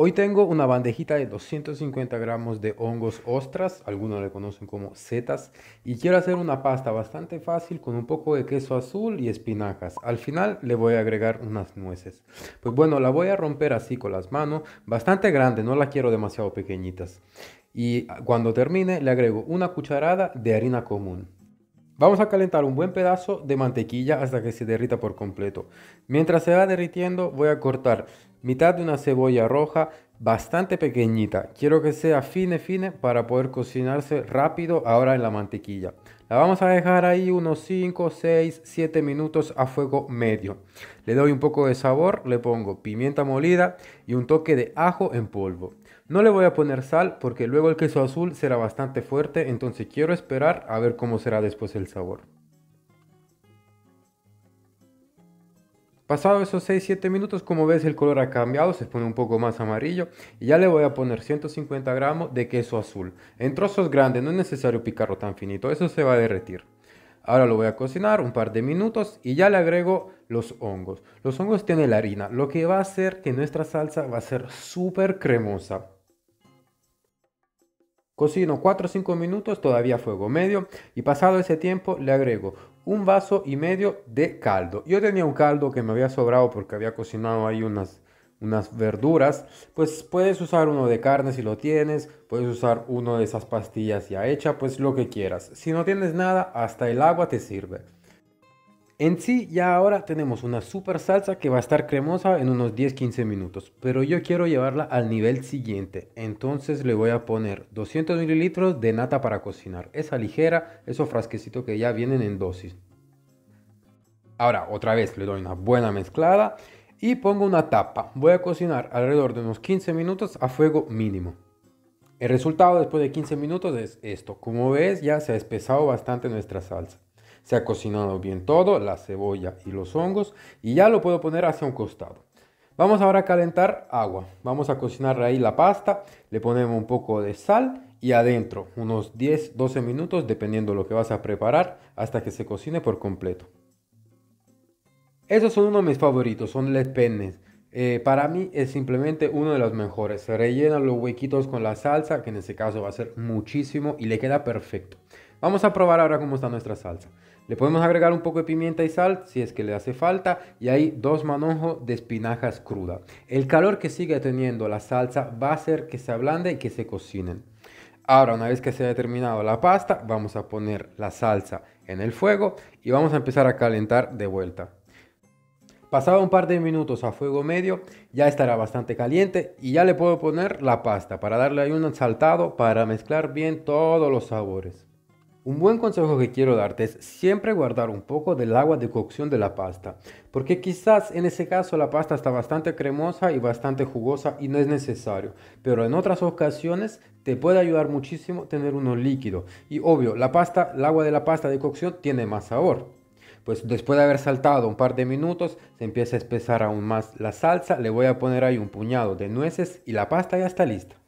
Hoy tengo una bandejita de 250 gramos de hongos ostras, algunos le conocen como setas, y quiero hacer una pasta bastante fácil con un poco de queso azul y espinacas. Al final le voy a agregar unas nueces. Pues bueno, la voy a romper así con las manos, bastante grande, no la quiero demasiado pequeñitas. Y cuando termine le agrego una cucharada de harina común. Vamos a calentar un buen pedazo de mantequilla hasta que se derrita por completo. Mientras se va derritiendo voy a cortar mitad de una cebolla roja bastante pequeñita. Quiero que sea fine fine para poder cocinarse rápido ahora en la mantequilla. La vamos a dejar ahí unos 5, 6, 7 minutos a fuego medio. Le doy un poco de sabor, le pongo pimienta molida y un toque de ajo en polvo. No le voy a poner sal porque luego el queso azul será bastante fuerte, entonces quiero esperar a ver cómo será después el sabor. Pasado esos 6-7 minutos, como ves el color ha cambiado, se pone un poco más amarillo y ya le voy a poner 150 gramos de queso azul. En trozos grandes, no es necesario picarlo tan finito, eso se va a derretir. Ahora lo voy a cocinar un par de minutos y ya le agrego los hongos. Los hongos tienen la harina, lo que va a hacer que nuestra salsa va a ser súper cremosa. Cocino 4 o 5 minutos, todavía a fuego medio, y pasado ese tiempo le agrego un vaso y medio de caldo. Yo tenía un caldo que me había sobrado porque había cocinado ahí unas, unas verduras, pues puedes usar uno de carne si lo tienes, puedes usar uno de esas pastillas ya hecha, pues lo que quieras. Si no tienes nada, hasta el agua te sirve. En sí, ya ahora tenemos una super salsa que va a estar cremosa en unos 10-15 minutos, pero yo quiero llevarla al nivel siguiente, entonces le voy a poner 200 mililitros de nata para cocinar, esa ligera, esos frasquecitos que ya vienen en dosis. Ahora, otra vez le doy una buena mezclada y pongo una tapa. Voy a cocinar alrededor de unos 15 minutos a fuego mínimo. El resultado después de 15 minutos es esto. Como ves, ya se ha espesado bastante nuestra salsa. Se ha cocinado bien todo, la cebolla y los hongos y ya lo puedo poner hacia un costado. Vamos ahora a calentar agua. Vamos a cocinar ahí la pasta, le ponemos un poco de sal y adentro unos 10-12 minutos dependiendo lo que vas a preparar hasta que se cocine por completo. Esos son uno de mis favoritos, son les penes. Eh, para mí es simplemente uno de los mejores. Se rellenan los huequitos con la salsa, que en este caso va a ser muchísimo y le queda perfecto. Vamos a probar ahora cómo está nuestra salsa. Le podemos agregar un poco de pimienta y sal si es que le hace falta y hay dos manojos de espinajas crudas. El calor que sigue teniendo la salsa va a hacer que se ablande y que se cocinen. Ahora, una vez que se haya terminado la pasta, vamos a poner la salsa en el fuego y vamos a empezar a calentar de vuelta. Pasado un par de minutos a fuego medio, ya estará bastante caliente y ya le puedo poner la pasta para darle ahí un saltado para mezclar bien todos los sabores. Un buen consejo que quiero darte es siempre guardar un poco del agua de cocción de la pasta, porque quizás en ese caso la pasta está bastante cremosa y bastante jugosa y no es necesario, pero en otras ocasiones te puede ayudar muchísimo tener uno líquido. Y obvio, la pasta, el agua de la pasta de cocción tiene más sabor. Pues después de haber saltado un par de minutos, se empieza a espesar aún más la salsa, le voy a poner ahí un puñado de nueces y la pasta ya está lista.